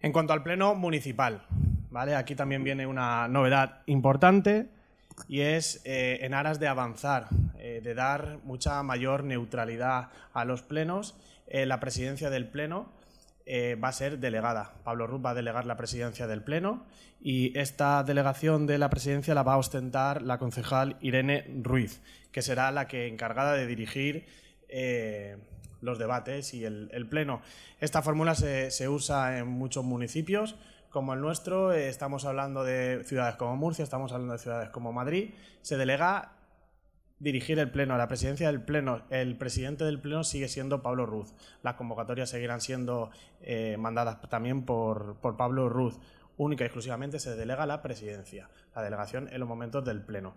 En cuanto al pleno municipal, ¿vale? Aquí también viene una novedad importante y es eh, en aras de avanzar, eh, de dar mucha mayor neutralidad a los plenos, eh, la presidencia del pleno va a ser delegada. Pablo Ruz va a delegar la presidencia del pleno y esta delegación de la presidencia la va a ostentar la concejal Irene Ruiz, que será la que encargada de dirigir los debates y el, pleno. Esta fórmula se, usa en muchos municipios, como el nuestro, eh, estamos hablando de ciudades como Murcia, estamos hablando de ciudades como Madrid, se delega dirigir el pleno, la presidencia del pleno, el presidente del pleno sigue siendo Pablo Ruz, las convocatorias seguirán siendo eh, mandadas también por, por Pablo Ruz, única y exclusivamente se delega la presidencia, la delegación en los momentos del pleno.